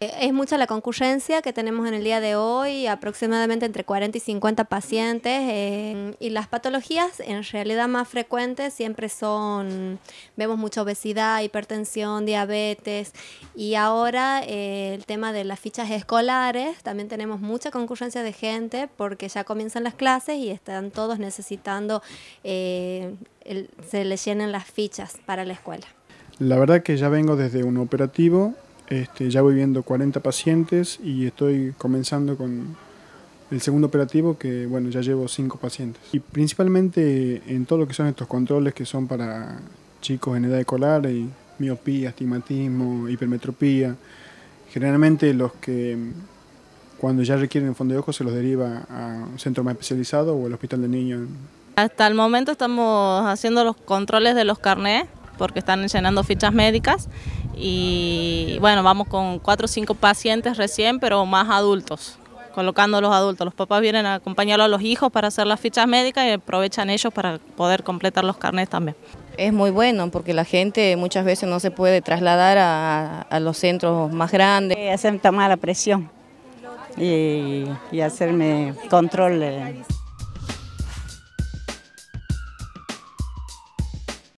Eh, es mucha la concurrencia que tenemos en el día de hoy, aproximadamente entre 40 y 50 pacientes, eh, y las patologías en realidad más frecuentes siempre son, vemos mucha obesidad, hipertensión, diabetes, y ahora eh, el tema de las fichas escolares, también tenemos mucha concurrencia de gente porque ya comienzan las clases y están todos necesitando, se les llenen las fichas para la escuela. La verdad que ya vengo desde un operativo este, ya voy viendo 40 pacientes y estoy comenzando con el segundo operativo que, bueno, ya llevo 5 pacientes. Y principalmente en todo lo que son estos controles que son para chicos en edad escolar, y miopía, astigmatismo, hipermetropía. Generalmente los que cuando ya requieren el fondo de ojos se los deriva a un centro más especializado o al hospital de niños. Hasta el momento estamos haciendo los controles de los carnés porque están llenando fichas médicas y bueno, vamos con cuatro o cinco pacientes recién, pero más adultos, colocando los adultos. Los papás vienen a acompañar a los hijos para hacer las fichas médicas y aprovechan ellos para poder completar los carnets también. Es muy bueno porque la gente muchas veces no se puede trasladar a, los centros más grandes. Eh, Hacen tomar la presión y, y hacerme control.